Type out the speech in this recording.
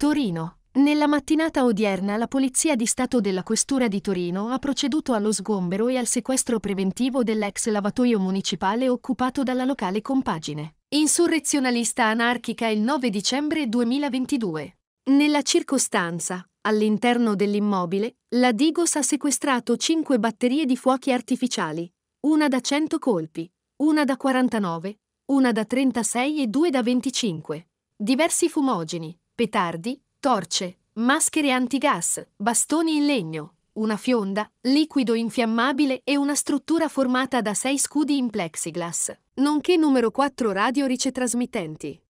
Torino. Nella mattinata odierna la Polizia di Stato della Questura di Torino ha proceduto allo sgombero e al sequestro preventivo dell'ex lavatoio municipale occupato dalla locale compagine. Insurrezionalista anarchica il 9 dicembre 2022. Nella circostanza, all'interno dell'immobile, la Digos ha sequestrato 5 batterie di fuochi artificiali, una da 100 colpi, una da 49, una da 36 e due da 25. Diversi fumogeni, petardi, torce, maschere antigas, bastoni in legno, una fionda, liquido infiammabile e una struttura formata da sei scudi in plexiglass, nonché numero 4 radio ricetrasmittenti.